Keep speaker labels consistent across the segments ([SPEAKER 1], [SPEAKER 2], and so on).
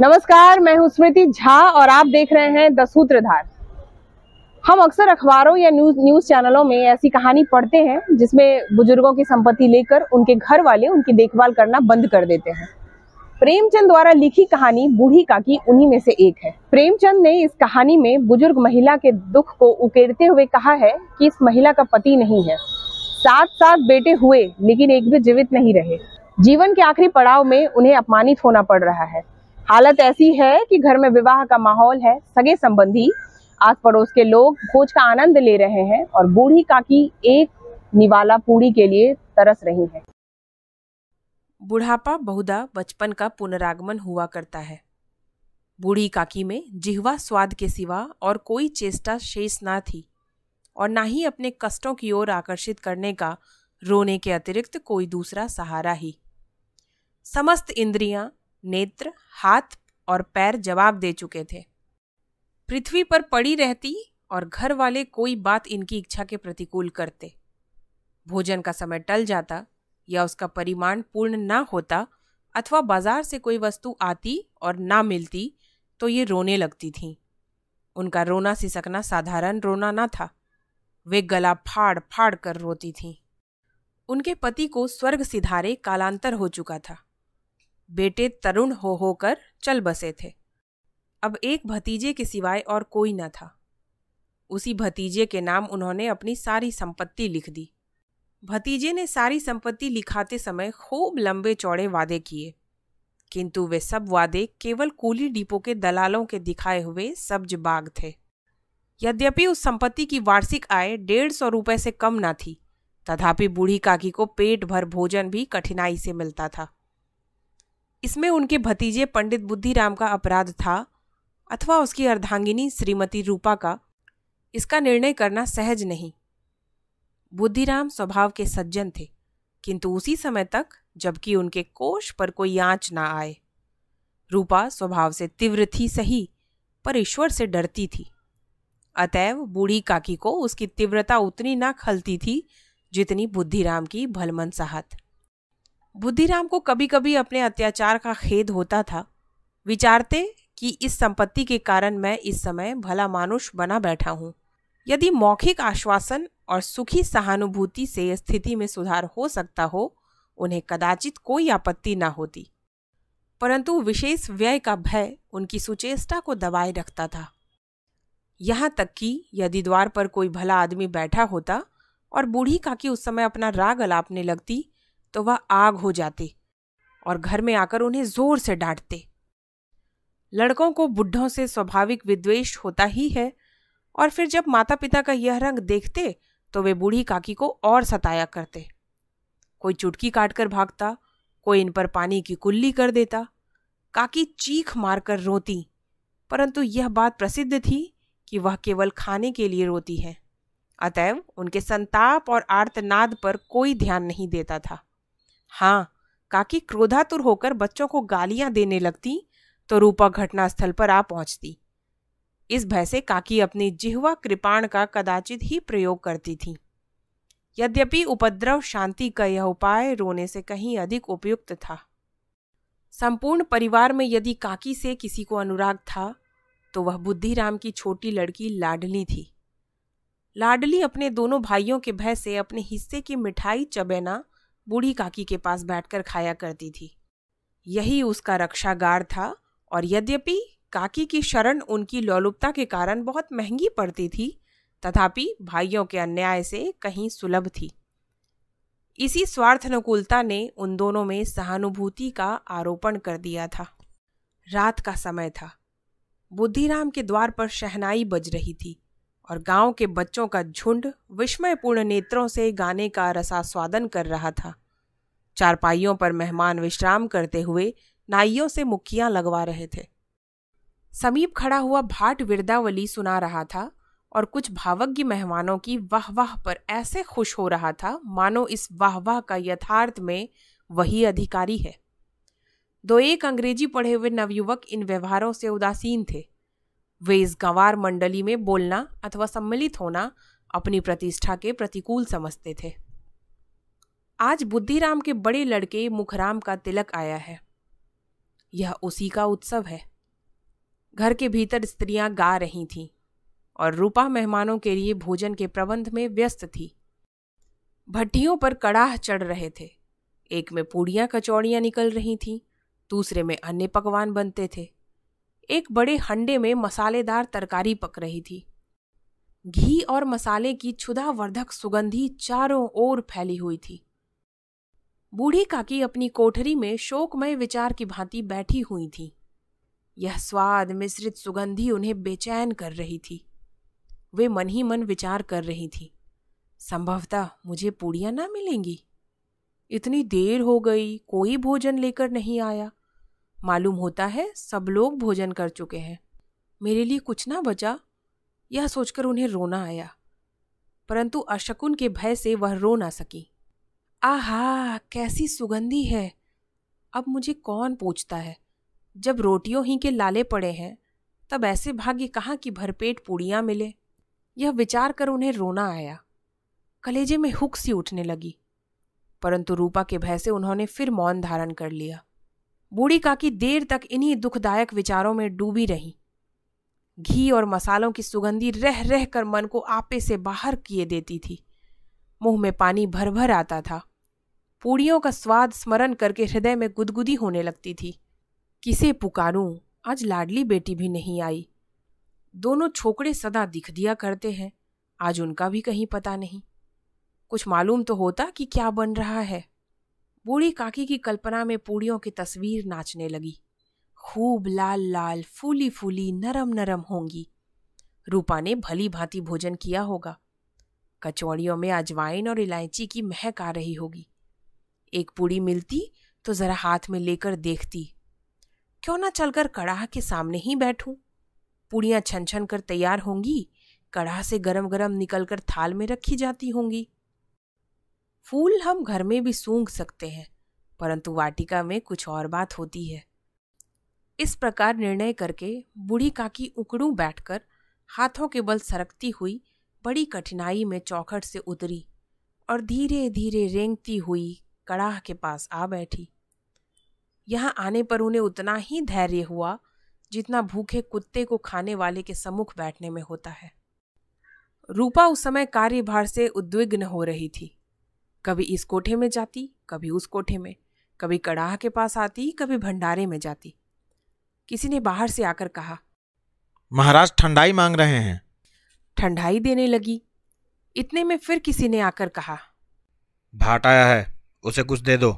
[SPEAKER 1] नमस्कार मैं हूं स्मृति झा और आप देख रहे हैं द सूत्रधार हम अक्सर अखबारों या न्यूज न्यूज चैनलों में ऐसी कहानी पढ़ते हैं जिसमें बुजुर्गों की संपत्ति लेकर उनके घर वाले उनकी देखभाल करना बंद कर देते हैं प्रेमचंद द्वारा लिखी कहानी बूढ़ी काकी उन्हीं में से एक है प्रेमचंद ने इस कहानी में बुजुर्ग महिला के दुख को उकेरते हुए कहा है कि इस महिला का पति नहीं है साथ साथ बेटे हुए लेकिन एक भी जीवित नहीं रहे जीवन के आखिरी पड़ाव में उन्हें अपमानित होना पड़ रहा है हालत ऐसी है कि घर में विवाह का माहौल है सगे संबंधी आस पड़ोस के लोग भोज का आनंद ले रहे हैं और बूढ़ी काकी एक निवाला पूरी के लिए तरस रही है बुढ़ापा बहुधा बचपन का पुनरागमन हुआ करता है बूढ़ी काकी में जिहवा स्वाद के सिवा और कोई चेष्टा शेष ना थी और ना ही अपने कष्टों की ओर आकर्षित करने का रोने के अतिरिक्त कोई दूसरा सहारा ही समस्त इंद्रियां नेत्र हाथ और पैर जवाब दे चुके थे पृथ्वी पर पड़ी रहती और घर वाले कोई बात इनकी इच्छा के प्रतिकूल करते भोजन का समय टल जाता या उसका परिमाण पूर्ण ना होता अथवा बाजार से कोई वस्तु आती और ना मिलती तो ये रोने लगती थीं उनका रोना सिसकना साधारण रोना ना था वे गला फाड़ फाड़ कर रोती थीं उनके पति को स्वर्ग सिधारे कालांतर हो चुका था बेटे तरुण हो होकर चल बसे थे अब एक भतीजे के सिवाय और कोई न था उसी भतीजे के नाम उन्होंने अपनी सारी संपत्ति लिख दी भतीजे ने सारी संपत्ति लिखाते समय खूब लंबे चौड़े वादे किए किंतु वे सब वादे केवल कूली डिपो के दलालों के दिखाए हुए सब्ज बाग थे यद्यपि उस संपत्ति की वार्षिक आय डेढ़ सौ रुपये से कम न थी तथापि बूढ़ी काकी को पेट भर भोजन भी कठिनाई से मिलता था इसमें उनके भतीजे पंडित बुद्धिराम का अपराध था अथवा उसकी अर्धांगिनी श्रीमती रूपा का इसका निर्णय करना सहज नहीं बुद्धिराम स्वभाव के सज्जन थे किंतु उसी समय तक जबकि उनके कोष पर कोई आँच ना आए रूपा स्वभाव से तीव्र थी सही पर ईश्वर से डरती थी अतएव बूढ़ी काकी को उसकी तीव्रता उतनी ना खलती थी जितनी बुद्धिराम की भलमन साहत बुद्धिराम को कभी कभी अपने अत्याचार का खेद होता था विचारते कि इस संपत्ति के कारण मैं इस समय भला मानुष बना बैठा हूँ यदि मौखिक आश्वासन और सुखी सहानुभूति से स्थिति में सुधार हो सकता हो उन्हें कदाचित कोई आपत्ति ना होती परंतु विशेष व्यय का भय उनकी सुचेष्टा को दबाए रखता था यहाँ तक कि यदि द्वार पर कोई भला आदमी बैठा होता और बूढ़ी काकी उस समय अपना राग अलापने लगती तो वह आग हो जाती और घर में आकर उन्हें जोर से डांटते लड़कों को बुढ़ों से स्वाभाविक विद्वेश होता ही है और फिर जब माता पिता का यह रंग देखते तो वे बूढ़ी काकी को और सताया करते कोई चुटकी काट कर भागता कोई इन पर पानी की कुल्ली कर देता काकी चीख मारकर रोती परंतु यह बात प्रसिद्ध थी कि वह केवल खाने के लिए रोती है अतएव उनके संताप और आर्तनाद पर कोई ध्यान नहीं देता था हाँ काकी क्रोधातुर होकर बच्चों को गालियां देने लगती तो रूपा घटनास्थल पर आ पहुंचती इस भय से काकी अपनी जिहवा कृपाण का कदाचित ही प्रयोग करती थी यद्यपि उपद्रव शांति का यह उपाय रोने से कहीं अधिक उपयुक्त था संपूर्ण परिवार में यदि काकी से किसी को अनुराग था तो वह बुद्धिराम की छोटी लड़की लाडली थी लाडली अपने दोनों भाइयों के भय से अपने हिस्से की मिठाई चबेना बूढ़ी काकी के पास बैठकर खाया करती थी यही उसका रक्षागार था और यद्यपि काकी की शरण उनकी लौलुपता के कारण बहुत महंगी पड़ती थी तथापि भाइयों के अन्याय से कहीं सुलभ थी इसी स्वार्थनुकूलता ने उन दोनों में सहानुभूति का आरोपण कर दिया था रात का समय था बुद्धिराम के द्वार पर शहनाई बज रही थी और गांव के बच्चों का झुंड विस्मयपूर्ण नेत्रों से गाने का रसा स्वादन कर रहा था चारपाइयों पर मेहमान विश्राम करते हुए नाइयों से मुक्कियां लगवा रहे थे समीप खड़ा हुआ भाट विरदावली सुना रहा था और कुछ भावज्ञ मेहमानों की वाह वाह पर ऐसे खुश हो रहा था मानो इस वाह वाह का यथार्थ में वही अधिकारी है दो एक अंग्रेजी पढ़े हुए नवयुवक इन व्यवहारों से उदासीन थे वे इस गंवार मंडली में बोलना अथवा सम्मिलित होना अपनी प्रतिष्ठा के प्रतिकूल समझते थे आज बुद्धिराम के बड़े लड़के मुखराम का तिलक आया है यह उसी का उत्सव है घर के भीतर स्त्रियां गा रही थीं और रूपा मेहमानों के लिए भोजन के प्रबंध में व्यस्त थी भट्टियों पर कड़ाह चढ़ रहे थे एक में पूड़ियाँ कचौड़ियाँ निकल रही थीं दूसरे में अन्य पकवान बनते थे एक बड़े हंडे में मसालेदार तरकारी पक रही थी घी और मसाले की क्षुधावर्धक सुगंधी चारों ओर फैली हुई थी बूढ़ी काकी अपनी कोठरी में शोकमय विचार की भांति बैठी हुई थी यह स्वाद मिश्रित सुगंधी उन्हें बेचैन कर रही थी वे मन ही मन विचार कर रही थी संभवतः मुझे पूड़ियाँ ना मिलेंगी इतनी देर हो गई कोई भोजन लेकर नहीं आया मालूम होता है सब लोग भोजन कर चुके हैं मेरे लिए कुछ ना बचा यह सोचकर उन्हें रोना आया परंतु अशकुन के भय से वह रो ना सकी आहा कैसी सुगंधी है अब मुझे कौन पूछता है जब रोटियों ही के लाले पड़े हैं तब ऐसे भाग्य कहाँ की भरपेट पूड़ियाँ मिले यह विचार कर उन्हें रोना आया कलेजे में हुक सी उठने लगी परंतु रूपा के भय से उन्होंने फिर मौन धारण कर लिया बूढ़ी काकी देर तक इन्हीं दुखदायक विचारों में डूबी रही घी और मसालों की सुगंधी रह रह कर मन को आपे से बाहर किए देती थी मुंह में पानी भर भर आता था पूड़ियों का स्वाद स्मरण करके हृदय में गुदगुदी होने लगती थी किसे पुकारूं आज लाडली बेटी भी नहीं आई दोनों छोकरे सदा दिख दिया करते हैं आज उनका भी कहीं पता नहीं कुछ मालूम तो होता कि क्या बन रहा है बूढ़ी काकी की कल्पना में पूड़ियों की तस्वीर नाचने लगी खूब लाल लाल फूली फूली नरम नरम होंगी रूपा ने भली भांति भोजन किया होगा कचौड़ियों में अजवाइन और इलायची की महक आ रही होगी एक पूड़ी मिलती तो ज़रा हाथ में लेकर देखती क्यों ना चलकर कड़ाह के सामने ही बैठूं? पूड़ियाँ छन छन कर तैयार होंगी कड़ाह से गरम गरम निकलकर थाल में रखी जाती होंगी फूल हम घर में भी सूंघ सकते हैं परंतु वाटिका में कुछ और बात होती है इस प्रकार निर्णय करके बूढ़ी काकी उकड़ू बैठकर हाथों के बल सरकती हुई बड़ी कठिनाई में चौखट से उतरी और धीरे धीरे रेंगती हुई कड़ाह के पास आ बैठी यहाँ आने पर उन्हें उतना ही धैर्य हुआ जितना भूखे कुत्ते को खाने वाले के सम्मुख बैठने में होता है रूपा उस समय कार्यभार से उद्विग्न हो रही थी कभी इस कोठे में जाती कभी उस कोठे में कभी कड़ाह के पास आती कभी भंडारे में जाती किसी ने बाहर से आकर कहा महाराज ठंडाई मांग रहे हैं ठंडाई देने लगी इतने में फिर किसी ने आकर कहा भाट आया है उसे कुछ दे दो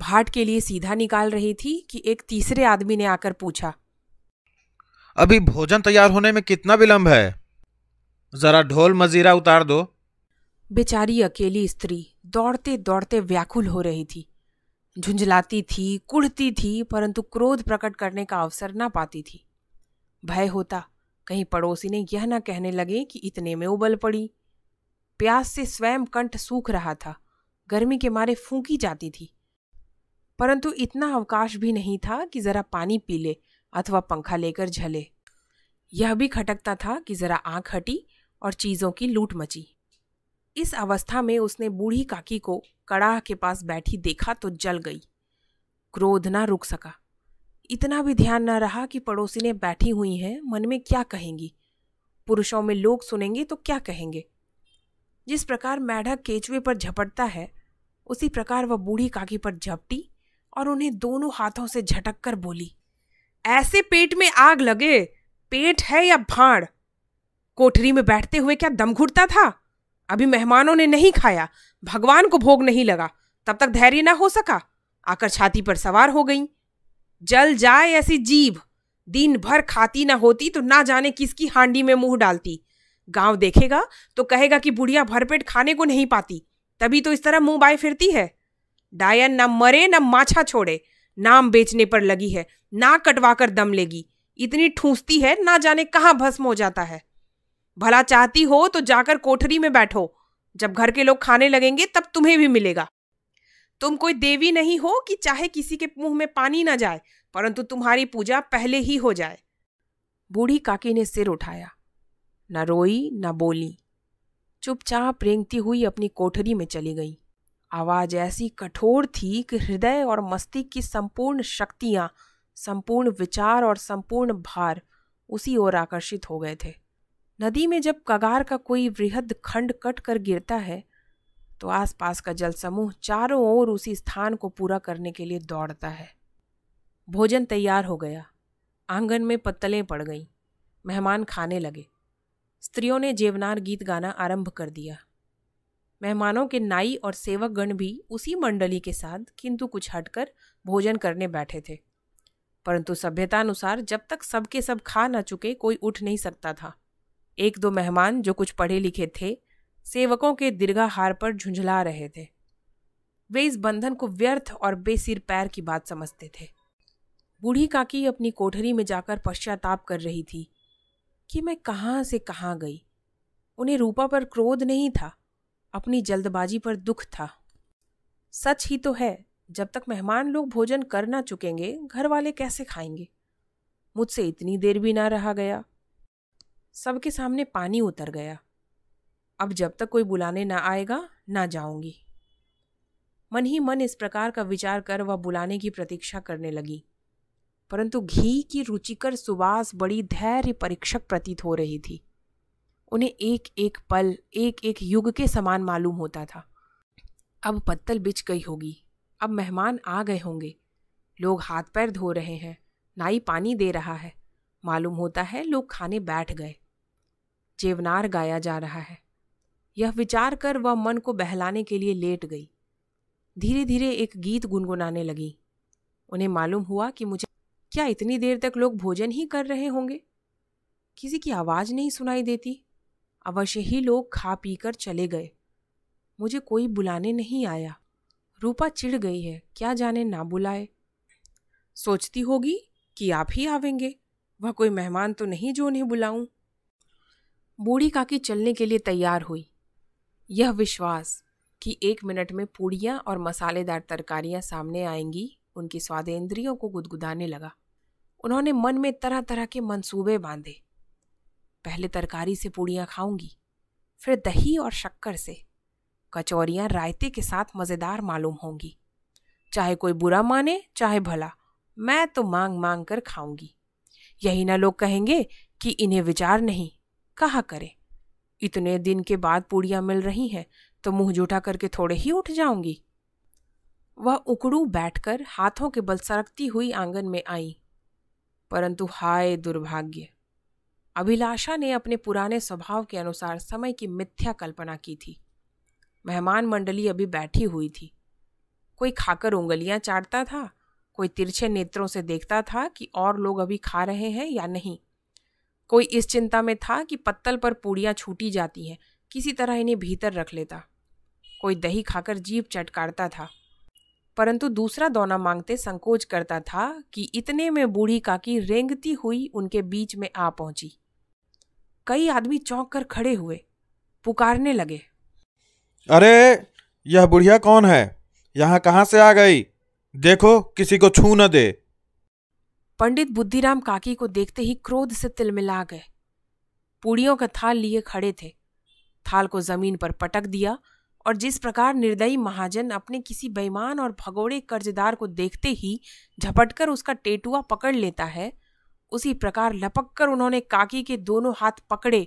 [SPEAKER 1] भाट के लिए सीधा निकाल रही थी कि एक तीसरे आदमी ने आकर पूछा अभी भोजन तैयार होने में कितना विलंब है जरा ढोल मजीरा उतार दो बेचारी अकेली स्त्री दौड़ते दौड़ते व्याकुल हो रही थी झुंझलाती थी कुढ़ती थी परंतु क्रोध प्रकट करने का अवसर ना पाती थी भय होता कहीं पड़ोसी ने यह न कहने लगे कि इतने में उबल पड़ी प्यास से स्वयं कंठ सूख रहा था गर्मी के मारे फूकी जाती थी परंतु इतना अवकाश भी नहीं था कि जरा पानी पी ले अथवा पंखा लेकर झले यह भी खटकता था कि जरा आंख हटी और चीज़ों की लूट मची इस अवस्था में उसने बूढ़ी काकी को कड़ाह के पास बैठी देखा तो जल गई क्रोध ना रुक सका इतना भी ध्यान ना रहा कि पड़ोसी ने बैठी हुई हैं मन में क्या कहेंगी पुरुषों में लोग सुनेंगे तो क्या कहेंगे जिस प्रकार मैढ़ केचुए पर झपटता है उसी प्रकार वह बूढ़ी काकी पर झपटी और उन्हें दोनों हाथों से झटक कर बोली ऐसे पेट में आग लगे पेट है या भाड़ कोठरी में बैठते हुए क्या दम घुटता था अभी मेहमानों ने नहीं खाया भगवान को भोग नहीं लगा तब तक धैर्य ना हो सका आकर छाती पर सवार हो गई जल जाए ऐसी जीभ दिन भर खाती ना होती तो ना जाने किसकी हांडी में मुंह डालती गांव देखेगा तो कहेगा कि बुढ़िया भरपेट खाने को नहीं पाती तभी तो इस तरह मुंह बाय फिरती है डायन ना मरे ना माछा छोड़े नाम बेचने पर लगी है ना कटवाकर दम लेगी इतनी ठूसती है ना जाने कहाँ भस्म हो जाता है भला चाहती हो तो जाकर कोठरी में बैठो जब घर के लोग खाने लगेंगे तब तुम्हें भी मिलेगा तुम कोई देवी नहीं हो कि चाहे किसी के मुंह में पानी ना जाए परंतु तुम्हारी पूजा पहले ही हो जाए बूढ़ी काकी ने सिर उठाया न रोई न बोली चुपचाप रेंगती हुई अपनी कोठरी में चली गई आवाज ऐसी कठोर थी कि हृदय और मस्तिष्क की संपूर्ण शक्तियां संपूर्ण विचार और संपूर्ण भार उसी ओर आकर्षित हो गए थे नदी में जब कगार का कोई वृहद खंड कट कर गिरता है तो आसपास का जल समूह चारों ओर उसी स्थान को पूरा करने के लिए दौड़ता है भोजन तैयार हो गया आंगन में पत्तलें पड़ गईं मेहमान खाने लगे स्त्रियों ने जेवनार गीत गाना आरंभ कर दिया मेहमानों के नाई और सेवकगण भी उसी मंडली के साथ किंतु कुछ हटकर भोजन करने बैठे थे परंतु सभ्यतानुसार जब तक सबके सब खा न चुके कोई उठ नहीं सकता था एक दो मेहमान जो कुछ पढ़े लिखे थे सेवकों के दीर्घाहार पर झुंझला रहे थे वे इस बंधन को व्यर्थ और बेसिर पैर की बात समझते थे बूढ़ी काकी अपनी कोठरी में जाकर पश्चाताप कर रही थी कि मैं कहाँ से कहाँ गई उन्हें रूपा पर क्रोध नहीं था अपनी जल्दबाजी पर दुख था सच ही तो है जब तक मेहमान लोग भोजन कर ना चुकेंगे घर वाले कैसे खाएंगे मुझसे इतनी देर भी ना रहा गया सबके सामने पानी उतर गया अब जब तक कोई बुलाने ना आएगा ना जाऊंगी मन ही मन इस प्रकार का विचार कर वह बुलाने की प्रतीक्षा करने लगी परंतु घी की रुचिकर सुवास बड़ी धैर्य परीक्षक प्रतीत हो रही थी उन्हें एक एक पल एक एक युग के समान मालूम होता था अब पत्तल बिछ गई होगी अब मेहमान आ गए होंगे लोग हाथ पैर धो रहे हैं नाई पानी दे रहा है मालूम होता है लोग खाने बैठ गए जेवनार गाया जा रहा है यह विचार कर वह मन को बहलाने के लिए लेट गई धीरे धीरे एक गीत गुनगुनाने लगी उन्हें मालूम हुआ कि मुझे क्या इतनी देर तक लोग भोजन ही कर रहे होंगे किसी की आवाज़ नहीं सुनाई देती अवश्य ही लोग खा पी कर चले गए मुझे कोई बुलाने नहीं आया रूपा चिढ़ गई है क्या जाने ना बुलाए सोचती होगी कि आप ही आवेंगे वह कोई मेहमान तो नहीं जो उन्हें बुलाऊं बूढ़ी काकी चलने के लिए तैयार हुई यह विश्वास कि एक मिनट में पूड़ियाँ और मसालेदार तरकारियाँ सामने आएंगी उनकी स्वादेंद्रियों को गुदगुदाने लगा उन्होंने मन में तरह तरह के मंसूबे बांधे पहले तरकारी से पूड़ियाँ खाऊंगी फिर दही और शक्कर से कचौरियाँ रायते के साथ मज़ेदार मालूम होंगी चाहे कोई बुरा माने चाहे भला मैं तो मांग मांग कर खाऊंगी यही ना लोग कहेंगे कि इन्हें विचार नहीं कहा करें इतने दिन के बाद पूड़ियाँ मिल रही हैं तो मुंह जूठा करके थोड़े ही उठ जाऊंगी वह उकड़ू बैठकर हाथों के बल सरकती हुई आंगन में आई परंतु हाय दुर्भाग्य अभिलाषा ने अपने पुराने स्वभाव के अनुसार समय की मिथ्या कल्पना की थी मेहमान मंडली अभी बैठी हुई थी कोई खाकर उंगलियां चाटता था कोई तिरछे नेत्रों से देखता था कि और लोग अभी खा रहे हैं या नहीं कोई इस चिंता में था कि पत्तल पर पूड़ियाँ छूटी जाती हैं किसी तरह इन्हें भीतर रख लेता कोई दही खाकर जीप चटकारता था परंतु दूसरा दोना मांगते संकोच करता था कि इतने में बूढ़ी काकी रेंगती हुई उनके बीच में आ पहुंची कई आदमी चौंक कर खड़े हुए पुकारने लगे अरे यह बुढ़िया कौन है यहाँ कहाँ से आ गई देखो किसी को छू न दे पंडित बुद्धिराम काकी को देखते ही क्रोध से तिलमिला गए पूड़ियों का थाल लिए खड़े थे थाल को जमीन पर पटक दिया और जिस प्रकार निर्दयी महाजन अपने किसी बेईमान और भगोड़े कर्जदार को देखते ही झपटकर उसका टेटुआ पकड़ लेता है उसी प्रकार लपक कर उन्होंने काकी के दोनों हाथ पकड़े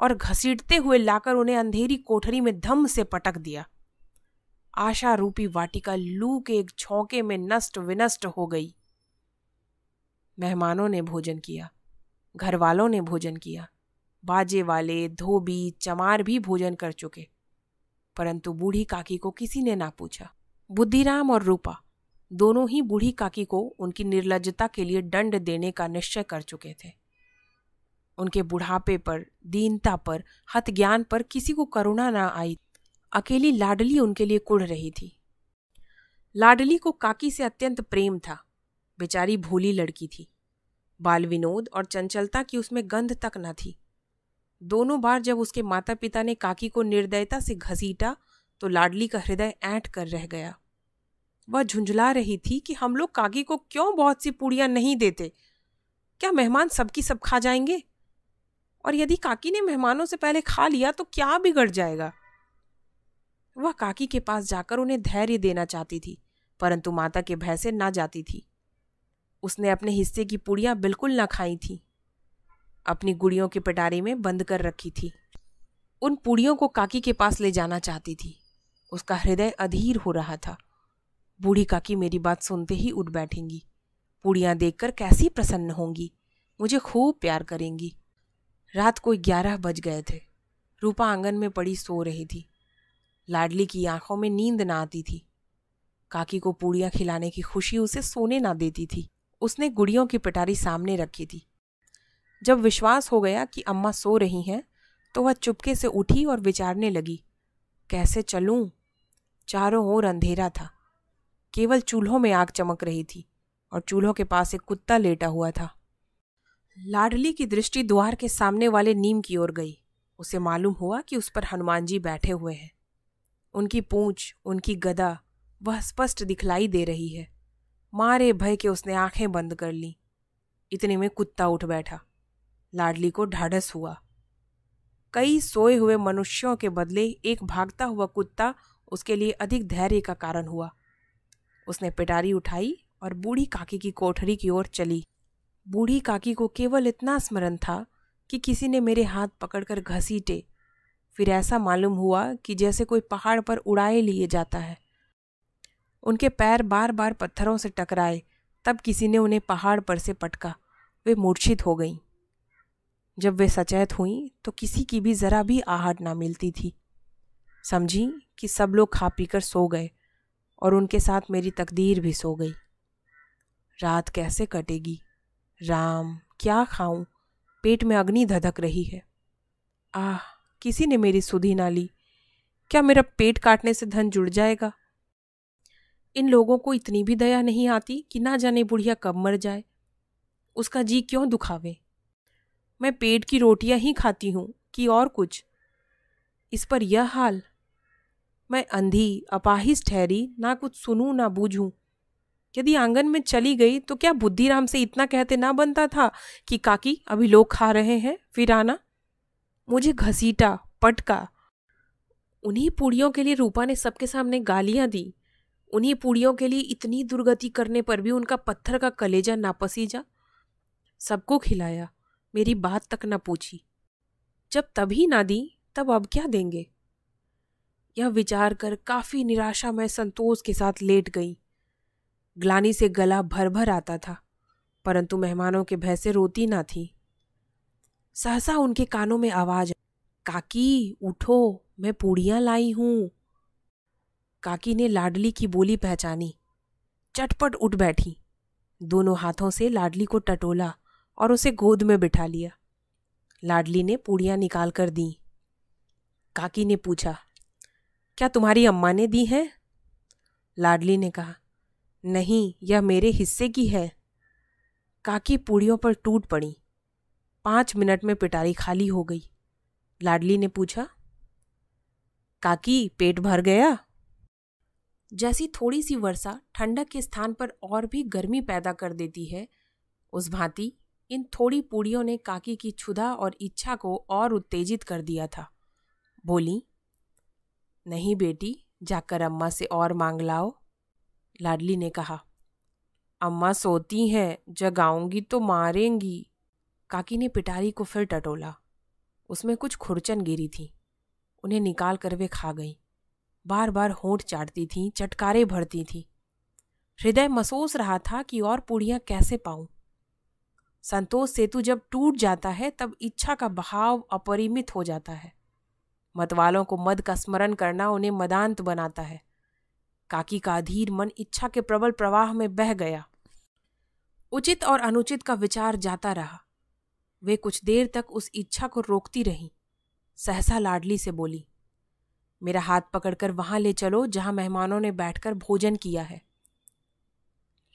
[SPEAKER 1] और घसीटते हुए लाकर उन्हें अंधेरी कोठरी में धम से पटक दिया आशा रूपी वाटिका लू के एक छौके में नष्ट विनष्ट हो गई मेहमानों ने भोजन किया घर वालों ने भोजन किया बाजे वाले धोबी चमार भी भोजन कर चुके परंतु बूढ़ी काकी को किसी ने ना पूछा बुद्धिराम और रूपा दोनों ही बूढ़ी काकी को उनकी निर्लजता के लिए दंड देने का निश्चय कर चुके थे उनके बुढ़ापे पर दीनता पर हथ ज्ञान पर किसी को करुणा ना आई अकेली लाडली उनके लिए कुड़ रही थी लाडली को काकी से अत्यंत प्रेम था बेचारी भोली लड़की थी बाल विनोद और चंचलता की उसमें गंध तक न थी दोनों बार जब उसके माता पिता ने काकी को निर्दयता से घसीटा तो लाडली का हृदय ऐंठ कर रह गया वह झुंझला रही थी कि हम लोग काकी को क्यों बहुत सी पूड़ियाँ नहीं देते क्या मेहमान सबकी सब खा जाएंगे और यदि काकी ने मेहमानों से पहले खा लिया तो क्या बिगड़ जाएगा वह काकी के पास जाकर उन्हें धैर्य देना चाहती थी परंतु माता के भय से ना जाती थी उसने अपने हिस्से की पुड़ियाँ बिल्कुल ना खाई थी अपनी गुड़ियों के पटारी में बंद कर रखी थी उन पुड़ियों को काकी के पास ले जाना चाहती थी उसका हृदय अधीर हो रहा था बूढ़ी काकी मेरी बात सुनते ही उठ बैठेंगी पूड़ियाँ देखकर कैसी प्रसन्न होंगी मुझे खूब प्यार करेंगी रात को ग्यारह बज गए थे रूपा आंगन में पड़ी सो रही थी लाडली की आंखों में नींद ना आती थी काकी को पूड़ियाँ खिलाने की खुशी उसे सोने ना देती थी उसने गुड़ियों की पिटारी सामने रखी थी जब विश्वास हो गया कि अम्मा सो रही हैं तो वह चुपके से उठी और विचारने लगी कैसे चलूं? चारों ओर अंधेरा था केवल चूल्हों में आग चमक रही थी और चूल्हों के पास एक कुत्ता लेटा हुआ था लाडली की दृष्टि द्वार के सामने वाले नीम की ओर गई उसे मालूम हुआ कि उस पर हनुमान जी बैठे हुए हैं उनकी पूंछ उनकी गदा वह स्पष्ट दिखलाई दे रही है मारे भय के उसने आंखें बंद कर लीं इतने में कुत्ता उठ बैठा लाडली को ढाढ़स हुआ कई सोए हुए मनुष्यों के बदले एक भागता हुआ कुत्ता उसके लिए अधिक धैर्य का कारण हुआ उसने पिटारी उठाई और बूढ़ी काकी की कोठरी की ओर चली बूढ़ी काकी को केवल इतना स्मरण था कि किसी ने मेरे हाथ पकड़कर घसीटे फिर ऐसा मालूम हुआ कि जैसे कोई पहाड़ पर उड़ाए लिए जाता है उनके पैर बार बार पत्थरों से टकराए तब किसी ने उन्हें पहाड़ पर से पटका वे मूर्छित हो गईं जब वे सचेत हुईं तो किसी की भी ज़रा भी आहट ना मिलती थी समझी कि सब लोग खा पी कर सो गए और उनके साथ मेरी तकदीर भी सो गई रात कैसे कटेगी राम क्या खाऊं पेट में अग्नि धधक रही है आह किसी ने मेरी सुधी ना ली क्या मेरा पेट काटने से धन जुड़ जाएगा इन लोगों को इतनी भी दया नहीं आती कि ना जाने बुढ़िया कब मर जाए उसका जी क्यों दुखावे मैं पेट की रोटियां ही खाती हूँ कि और कुछ इस पर यह हाल मैं अंधी अपाहिज ठहरी ना कुछ सुनूं ना बूझूं यदि आंगन में चली गई तो क्या बुद्धिराम से इतना कहते ना बनता था कि काकी अभी लोग खा रहे हैं फिर आना मुझे घसीटा पटका उन्हीं पूड़ियों के लिए रूपा ने सबके सामने गालियां दी उन्हीं पूड़ियों के लिए इतनी दुर्गति करने पर भी उनका पत्थर का कलेजा ना पसीजा सबको खिलाया मेरी बात तक ना पूछी जब तभी ना दी तब अब क्या देंगे यह विचार कर काफी निराशा में संतोष के साथ लेट गई ग्लानी से गला भर भर आता था परंतु मेहमानों के भय से रोती ना थी सहसा उनके कानों में आवाज काकी उठो मैं पूड़ियाँ लाई हूँ काकी ने लाडली की बोली पहचानी चटपट उठ बैठी दोनों हाथों से लाडली को टटोला और उसे गोद में बिठा लिया लाडली ने पूड़ियाँ निकाल कर दी काकी ने पूछा क्या तुम्हारी अम्मा ने दी हैं लाडली ने कहा नहीं यह मेरे हिस्से की है काकी पूड़ियों पर टूट पड़ी पाँच मिनट में पिटारी खाली हो गई लाडली ने पूछा काकी पेट भर गया जैसी थोड़ी सी वर्षा ठंडक के स्थान पर और भी गर्मी पैदा कर देती है उस भांति इन थोड़ी पूड़ियों ने काकी की क्षुधा और इच्छा को और उत्तेजित कर दिया था बोली नहीं बेटी जाकर अम्मा से और मांग लाओ लाडली ने कहा अम्मा सोती हैं जगाऊंगी तो मारेंगी काकी ने पिटारी को फिर टटोला उसमें कुछ खुरचन गिरी थी उन्हें निकाल कर वे खा गई बार बार होंठ चाटती थी चटकारे भरती थी हृदय महसूस रहा था कि और पूड़ियाँ कैसे पाऊं संतोष सेतु जब टूट जाता है तब इच्छा का बहाव अपरिमित हो जाता है मतवालों को मद का स्मरण करना उन्हें मदांत बनाता है काकी का अधीर मन इच्छा के प्रबल प्रवाह में बह गया उचित और अनुचित का विचार जाता रहा वे कुछ देर तक उस इच्छा को रोकती रहीं सहसा लाडली से बोली मेरा हाथ पकड़कर वहां ले चलो जहां मेहमानों ने बैठकर भोजन किया है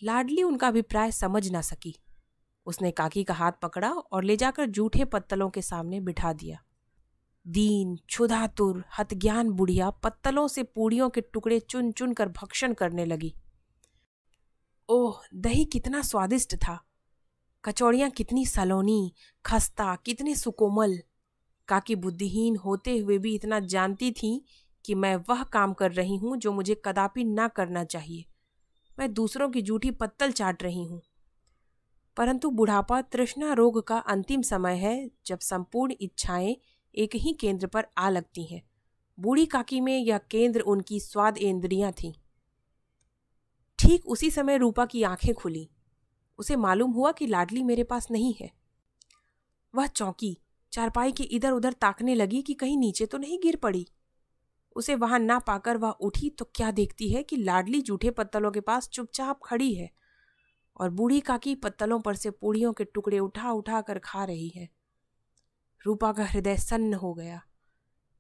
[SPEAKER 1] लाडली उनका अभिप्राय समझ ना सकी उसने काकी का हाथ पकड़ा और ले जाकर जूठे पत्तलों के सामने बिठा दिया दीन क्षुधातुर हतज्ञान बुढ़िया पत्तलों से पूड़ियों के टुकड़े चुन चुन कर भक्षण करने लगी ओह दही कितना स्वादिष्ट था कचौड़ियाँ कितनी सलोनी खस्ता कितनी सुकोमल काकी बुद्धिहीन होते हुए भी इतना जानती थी कि मैं वह काम कर रही हूँ जो मुझे कदापि ना करना चाहिए मैं दूसरों की जूठी पत्तल चाट रही हूँ परंतु बुढ़ापा तृष्णा रोग का अंतिम समय है जब संपूर्ण इच्छाएं एक ही केंद्र पर आ लगती हैं बूढ़ी काकी में यह केंद्र उनकी स्वाद इंद्रियां थी ठीक उसी समय रूपा की आंखें खुली उसे मालूम हुआ कि लाडली मेरे पास नहीं है वह चौंकी चारपाई के इधर उधर ताकने लगी कि कहीं नीचे तो नहीं गिर पड़ी उसे वहां ना पाकर वह उठी तो क्या देखती है कि लाडली जूठे पत्तलों के पास चुपचाप खड़ी है और बूढ़ी काकी पत्तलों पर से पूड़ियों के टुकड़े उठा उठा कर खा रही है रूपा का हृदय सन्न हो गया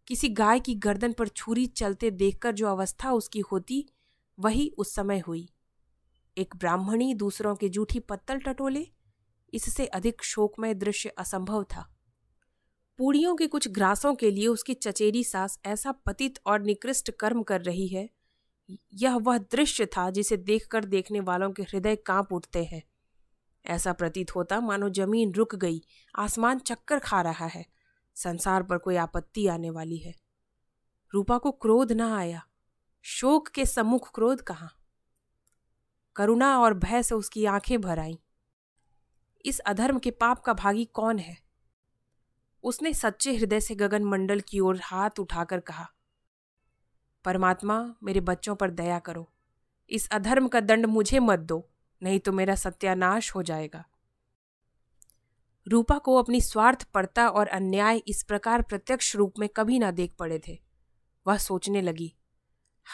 [SPEAKER 1] किसी गाय की गर्दन पर छुरी चलते देखकर जो अवस्था उसकी होती वही उस समय हुई एक ब्राह्मणी दूसरों की जूठी पत्तल टटोले इससे अधिक शोकमय दृश्य असंभव था पूड़ियों के कुछ ग्रासों के लिए उसकी चचेरी सास ऐसा पतित और निकृष्ट कर्म कर रही है यह वह दृश्य था जिसे देखकर देखने वालों के हृदय कांप उठते हैं ऐसा प्रतीत होता मानो जमीन रुक गई आसमान चक्कर खा रहा है संसार पर कोई आपत्ति आने वाली है रूपा को क्रोध ना आया शोक के सम्मुख क्रोध कहाँ करुणा और भय से उसकी आंखें भर आईं इस अधर्म के पाप का भागी कौन है उसने सच्चे हृदय से गगन मंडल की ओर हाथ उठाकर कहा परमात्मा मेरे बच्चों पर दया करो इस अधर्म का दंड मुझे मत दो नहीं तो मेरा सत्यानाश हो जाएगा रूपा को अपनी स्वार्थ परता और अन्याय इस प्रकार प्रत्यक्ष रूप में कभी ना देख पड़े थे वह सोचने लगी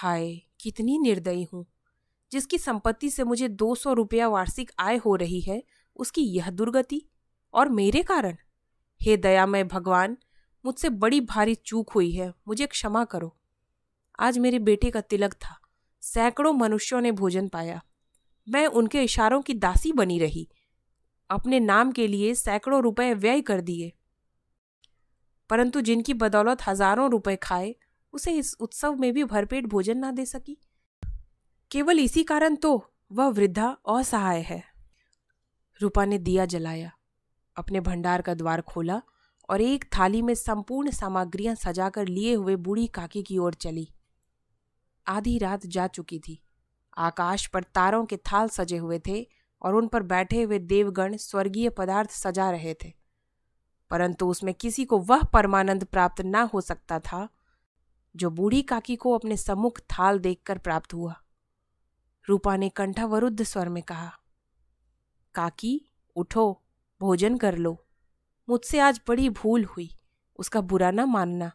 [SPEAKER 1] हाय कितनी निर्दयी हूं जिसकी संपत्ति से मुझे दो सौ रुपया वार्षिक आय हो रही है उसकी यह दुर्गति और मेरे कारण हे दयामय भगवान मुझसे बड़ी भारी चूक हुई है मुझे क्षमा करो आज मेरे बेटे का तिलक था सैकड़ों मनुष्यों ने भोजन पाया मैं उनके इशारों की दासी बनी रही अपने नाम के लिए सैकड़ों रुपए व्यय कर दिए परंतु जिनकी बदौलत हजारों रुपए खाए उसे इस उत्सव में भी भरपेट भोजन ना दे सकी केवल इसी कारण तो वह वृद्धा असहाय है रूपा ने दिया जलाया अपने भंडार का द्वार खोला और एक थाली में संपूर्ण सामग्रियां सजाकर लिए हुए बूढ़ी काकी की ओर चली आधी रात जा चुकी थी आकाश पर तारों के थाल सजे हुए थे और उन पर बैठे हुए देवगण स्वर्गीय पदार्थ सजा रहे थे परंतु उसमें किसी को वह परमानंद प्राप्त ना हो सकता था जो बूढ़ी काकी को अपने सम्मुख थाल देखकर प्राप्त हुआ रूपा ने कंठावरुद्ध स्वर में कहा काकी उठो भोजन कर लो मुझसे आज बड़ी भूल हुई उसका बुरा ना मानना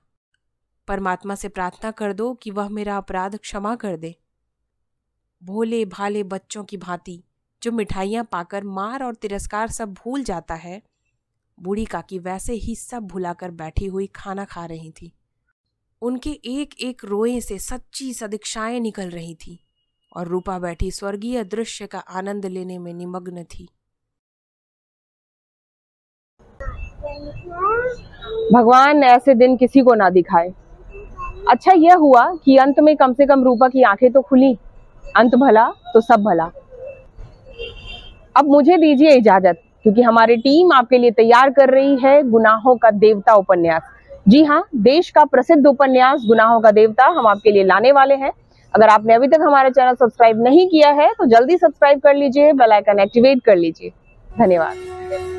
[SPEAKER 1] परमात्मा से प्रार्थना कर दो कि वह मेरा अपराध क्षमा कर दे भोले भाले बच्चों की भांति जो मिठाइयाँ पाकर मार और तिरस्कार सब भूल जाता है बूढ़ी काकी वैसे ही सब भुलाकर बैठी हुई खाना खा रही थी उनके एक एक रोए से सच्ची सदीक्षाएं निकल रही थीं और रूपा बैठी स्वर्गीय दृश्य का आनंद लेने में निमग्न थी भगवान ऐसे दिन किसी को ना दिखाए अच्छा यह हुआ कि अंत में कम से कम रूपा की आंखें तो खुली अंत भला तो सब भला अब मुझे दीजिए इजाजत क्योंकि हमारी टीम आपके लिए तैयार कर रही है गुनाहों का देवता उपन्यास जी हाँ देश का प्रसिद्ध उपन्यास गुनाहों का देवता हम आपके लिए लाने वाले हैं अगर आपने अभी तक हमारा चैनल सब्सक्राइब नहीं किया है तो जल्दी सब्सक्राइब कर लीजिए बेल आइकन एक्टिवेट कर लीजिए धन्यवाद